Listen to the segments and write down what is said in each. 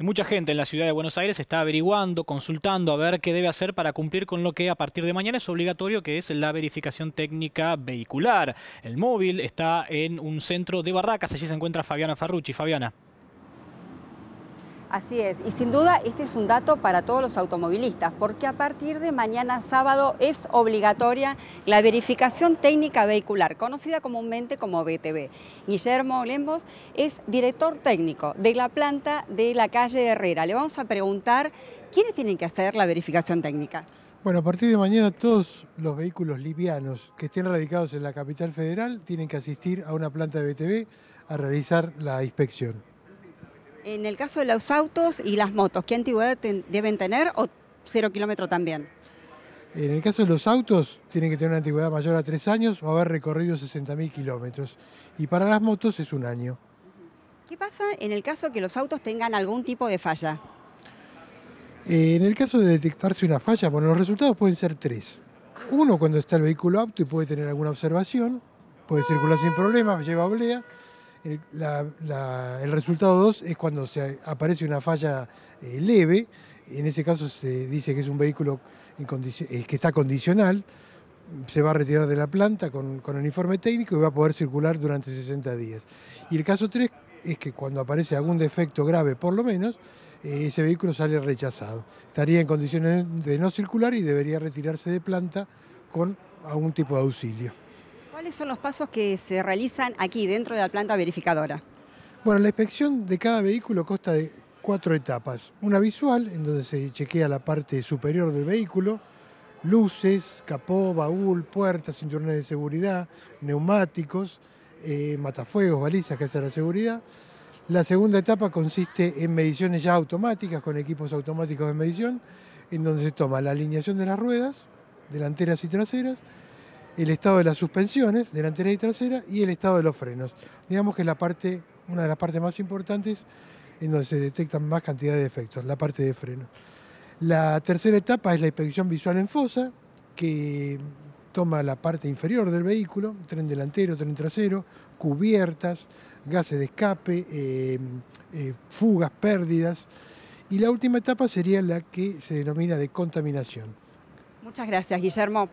Y mucha gente en la ciudad de Buenos Aires está averiguando, consultando a ver qué debe hacer para cumplir con lo que a partir de mañana es obligatorio, que es la verificación técnica vehicular. El móvil está en un centro de barracas, allí se encuentra Fabiana Farrucci. Fabiana. Así es, y sin duda este es un dato para todos los automovilistas, porque a partir de mañana sábado es obligatoria la verificación técnica vehicular, conocida comúnmente como BTV. Guillermo Lembos es director técnico de la planta de la calle Herrera. Le vamos a preguntar, ¿quiénes tienen que hacer la verificación técnica? Bueno, a partir de mañana todos los vehículos livianos que estén radicados en la capital federal tienen que asistir a una planta de BTV a realizar la inspección. En el caso de los autos y las motos, ¿qué antigüedad deben tener o cero kilómetro también? En el caso de los autos, tienen que tener una antigüedad mayor a tres años o haber recorrido 60.000 kilómetros. Y para las motos es un año. ¿Qué pasa en el caso que los autos tengan algún tipo de falla? Eh, en el caso de detectarse una falla, bueno, los resultados pueden ser tres. Uno, cuando está el vehículo apto y puede tener alguna observación, puede circular sin problemas, lleva oblea. El, resultado 2 es cuando se aparece una falla eh, leve, en ese caso se dice que es un vehículo eh, que está condicional, se va a retirar de la planta con, con el informe técnico y va a poder circular durante 60 días. Y el caso 3 es que cuando aparece algún defecto grave, por lo menos, eh, ese vehículo sale rechazado. Estaría en condiciones de no circular y debería retirarse de planta con algún tipo de auxilio. ¿Cuáles son los pasos que se realizan aquí dentro de la planta verificadora? Bueno, la inspección de cada vehículo consta de cuatro etapas. Una visual, en donde se chequea la parte superior del vehículo, luces, capó, baúl, puertas, cinturones de seguridad, neumáticos, eh, matafuegos, balizas que hace la seguridad. La segunda etapa consiste en mediciones ya automáticas, con equipos automáticos de medición, en donde se toma la alineación de las ruedas, delanteras y traseras, el estado de las suspensiones, delantera y trasera, y el estado de los frenos. Digamos que es la parte, una de las partes más importantes en donde se detectan más cantidad de defectos, la parte de freno. La tercera etapa es la inspección visual en fosa, que toma la parte inferior del vehículo, tren delantero, tren trasero, cubiertas, gases de escape, eh, eh, fugas, pérdidas. Y la última etapa sería la que se denomina de contaminación. Muchas gracias, Guillermo.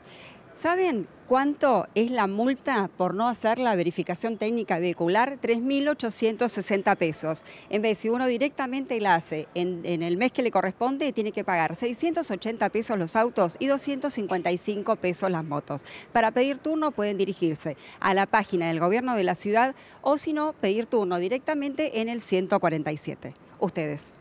¿Saben cuánto es la multa por no hacer la verificación técnica vehicular? 3.860 pesos. En vez, si uno directamente la hace en, en, el mes que le corresponde, tiene que pagar 680 pesos los autos y 255 pesos las motos. Para pedir turno pueden dirigirse a la página del gobierno de la ciudad o si no, pedir turno directamente en el 147. Ustedes.